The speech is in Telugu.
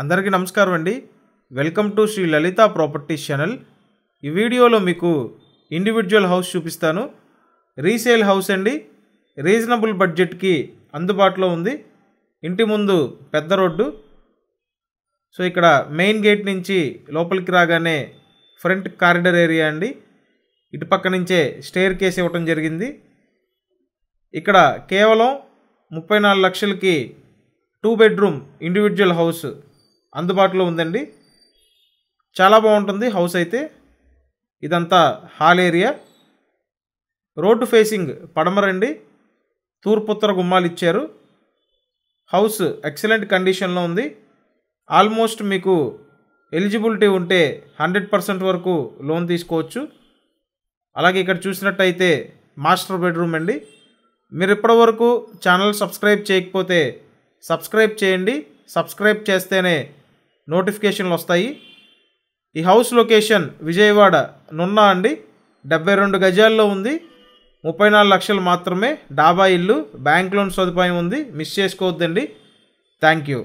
అందరికీ నమస్కారం అండి welcome to Shri Lalitha properties channel ఈ వీడియోలో మీకు ఇండివిజువల్ హౌస్ చూపిస్తాను రీసేల్ హౌస్ అండి రీజనబుల్ బడ్జెట్కి అందుబాటులో ఉంది ఇంటి ముందు పెద్ద రోడ్డు సో ఇక్కడ మెయిన్ గేట్ నుంచి లోపలికి రాగానే ఫ్రంట్ కారిడర్ ఏరియా అండి ఇటు పక్క నుంచే స్టేర్ కేస్ ఇవ్వటం జరిగింది ఇక్కడ కేవలం ముప్పై నాలుగు లక్షలకి టూ బెడ్రూమ్ ఇండివిజువల్ హౌస్ అందుబాటులో ఉందండి చాలా బాగుంటుంది హౌస్ అయితే ఇదంతా హాల్ ఏరియా రోడ్డు ఫేసింగ్ పడమరండి తూర్పుత్తర గుమ్మాలు ఇచ్చారు హౌస్ ఎక్సలెంట్ కండిషన్లో ఉంది ఆల్మోస్ట్ మీకు ఎలిజిబిలిటీ ఉంటే హండ్రెడ్ పర్సెంట్ వరకు లోన్ తీసుకోవచ్చు అలాగే ఇక్కడ చూసినట్టయితే మాస్టర్ బెడ్రూమ్ అండి మీరు ఇప్పటివరకు ఛానల్ సబ్స్క్రైబ్ చేయకపోతే సబ్స్క్రైబ్ చేయండి సబ్స్క్రైబ్ చేస్తేనే నోటిఫికేషన్లు వస్తాయి ఈ హౌస్ లొకేషన్ విజయవాడ నున్నా అండి డెబ్బై రెండు గజాల్లో ఉంది ముప్పై నాలుగు లక్షలు మాత్రమే డాబా ఇల్లు బ్యాంక్ లోన్ సదుపాయం ఉంది మిస్ చేసుకోవద్దండి థ్యాంక్ యూ